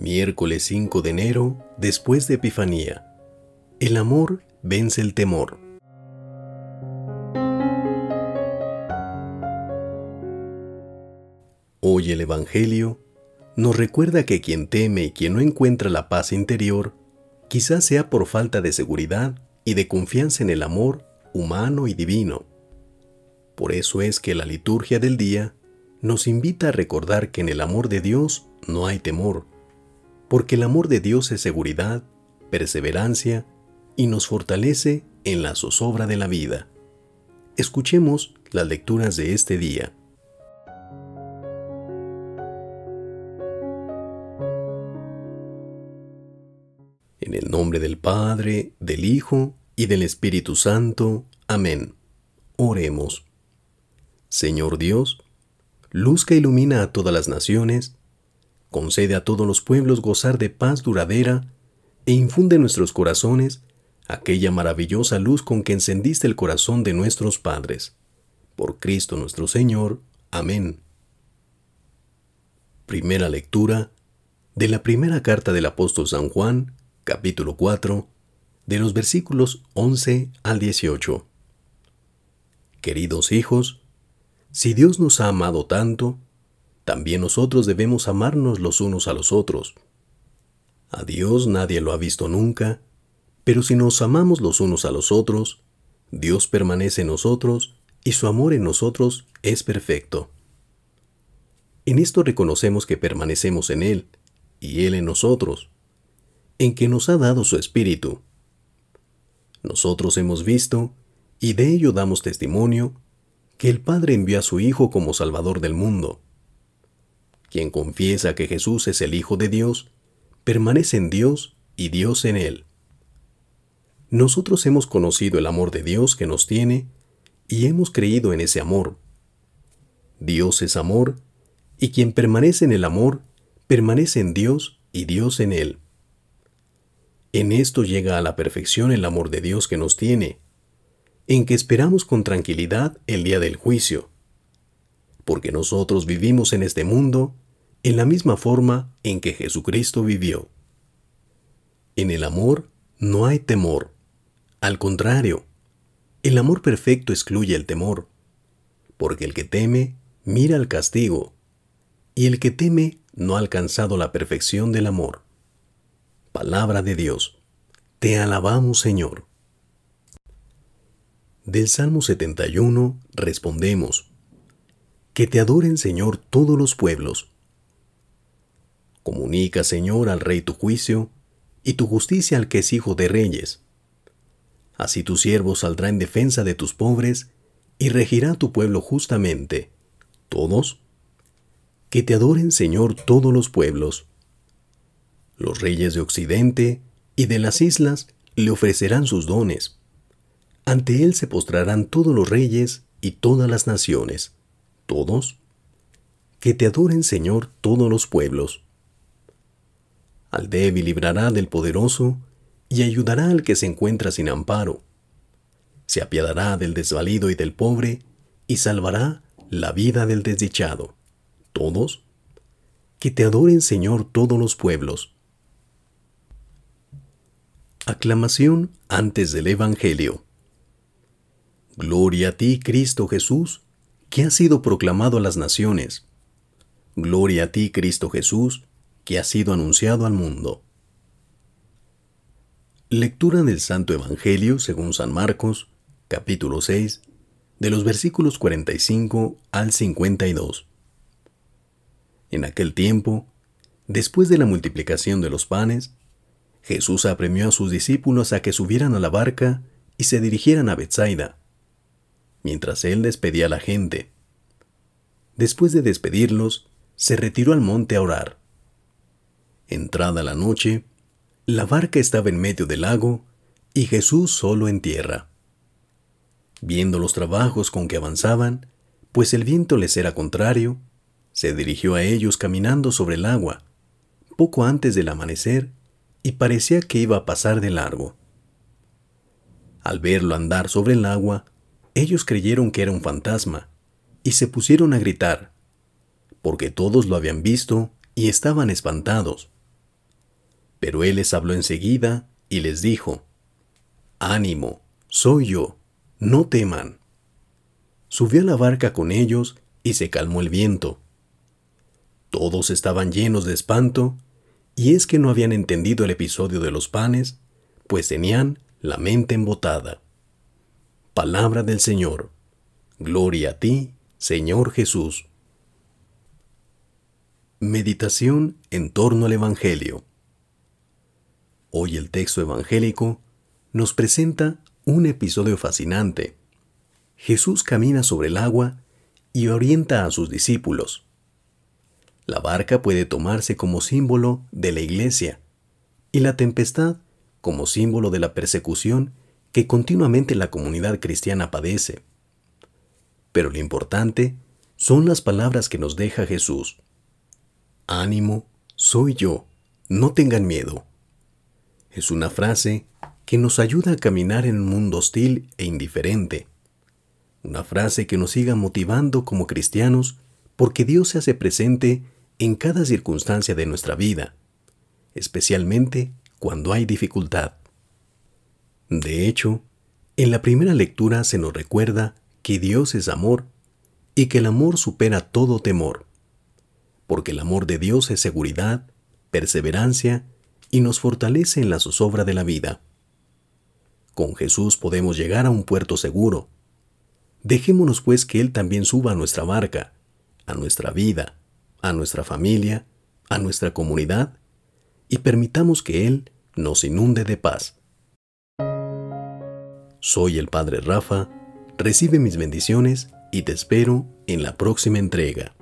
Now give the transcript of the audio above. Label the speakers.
Speaker 1: Miércoles 5 de enero, después de Epifanía. El amor vence el temor. Hoy el Evangelio nos recuerda que quien teme y quien no encuentra la paz interior, quizás sea por falta de seguridad y de confianza en el amor humano y divino. Por eso es que la liturgia del día nos invita a recordar que en el amor de Dios no hay temor, porque el amor de Dios es seguridad, perseverancia y nos fortalece en la zozobra de la vida. Escuchemos las lecturas de este día. En el nombre del Padre, del Hijo y del Espíritu Santo. Amén. Oremos. Señor Dios, luz que ilumina a todas las naciones, concede a todos los pueblos gozar de paz duradera e infunde en nuestros corazones aquella maravillosa luz con que encendiste el corazón de nuestros padres. Por Cristo nuestro Señor. Amén. Primera lectura de la primera carta del apóstol San Juan, capítulo 4, de los versículos 11 al 18. Queridos hijos, si Dios nos ha amado tanto, también nosotros debemos amarnos los unos a los otros. A Dios nadie lo ha visto nunca, pero si nos amamos los unos a los otros, Dios permanece en nosotros y su amor en nosotros es perfecto. En esto reconocemos que permanecemos en Él y Él en nosotros, en que nos ha dado su Espíritu. Nosotros hemos visto, y de ello damos testimonio, que el Padre envió a su Hijo como Salvador del mundo. Quien confiesa que Jesús es el Hijo de Dios, permanece en Dios y Dios en él. Nosotros hemos conocido el amor de Dios que nos tiene y hemos creído en ese amor. Dios es amor, y quien permanece en el amor, permanece en Dios y Dios en él. En esto llega a la perfección el amor de Dios que nos tiene, en que esperamos con tranquilidad el día del juicio. Porque nosotros vivimos en este mundo en la misma forma en que Jesucristo vivió. En el amor no hay temor. Al contrario, el amor perfecto excluye el temor, porque el que teme mira al castigo, y el que teme no ha alcanzado la perfección del amor. Palabra de Dios. Te alabamos, Señor. Del Salmo 71 respondemos, Que te adoren, Señor, todos los pueblos Comunica, Señor, al Rey tu juicio, y tu justicia al que es hijo de reyes. Así tu siervo saldrá en defensa de tus pobres, y regirá tu pueblo justamente. ¿Todos? Que te adoren, Señor, todos los pueblos. Los reyes de Occidente y de las islas le ofrecerán sus dones. Ante él se postrarán todos los reyes y todas las naciones. ¿Todos? Que te adoren, Señor, todos los pueblos. Al débil librará del poderoso y ayudará al que se encuentra sin amparo. Se apiadará del desvalido y del pobre y salvará la vida del desdichado. ¿Todos? Que te adoren, Señor, todos los pueblos. Aclamación antes del Evangelio. Gloria a ti, Cristo Jesús, que ha sido proclamado a las naciones. Gloria a ti, Cristo Jesús, que ha sido anunciado al mundo. Lectura del Santo Evangelio según San Marcos, capítulo 6, de los versículos 45 al 52. En aquel tiempo, después de la multiplicación de los panes, Jesús apremió a sus discípulos a que subieran a la barca y se dirigieran a Bethsaida, mientras él despedía a la gente. Después de despedirlos, se retiró al monte a orar. Entrada la noche, la barca estaba en medio del lago y Jesús solo en tierra. Viendo los trabajos con que avanzaban, pues el viento les era contrario, se dirigió a ellos caminando sobre el agua, poco antes del amanecer, y parecía que iba a pasar de largo. Al verlo andar sobre el agua, ellos creyeron que era un fantasma, y se pusieron a gritar, porque todos lo habían visto y estaban espantados. Pero él les habló enseguida y les dijo, Ánimo, soy yo, no teman. Subió a la barca con ellos y se calmó el viento. Todos estaban llenos de espanto, y es que no habían entendido el episodio de los panes, pues tenían la mente embotada. Palabra del Señor. Gloria a ti, Señor Jesús. Meditación en torno al Evangelio. Hoy el texto evangélico nos presenta un episodio fascinante. Jesús camina sobre el agua y orienta a sus discípulos. La barca puede tomarse como símbolo de la iglesia y la tempestad como símbolo de la persecución que continuamente la comunidad cristiana padece. Pero lo importante son las palabras que nos deja Jesús. Ánimo, soy yo, no tengan miedo es una frase que nos ayuda a caminar en un mundo hostil e indiferente. Una frase que nos siga motivando como cristianos porque Dios se hace presente en cada circunstancia de nuestra vida, especialmente cuando hay dificultad. De hecho, en la primera lectura se nos recuerda que Dios es amor y que el amor supera todo temor, porque el amor de Dios es seguridad, perseverancia y nos fortalece en la zozobra de la vida. Con Jesús podemos llegar a un puerto seguro. Dejémonos pues que Él también suba a nuestra barca, a nuestra vida, a nuestra familia, a nuestra comunidad, y permitamos que Él nos inunde de paz. Soy el Padre Rafa, recibe mis bendiciones y te espero en la próxima entrega.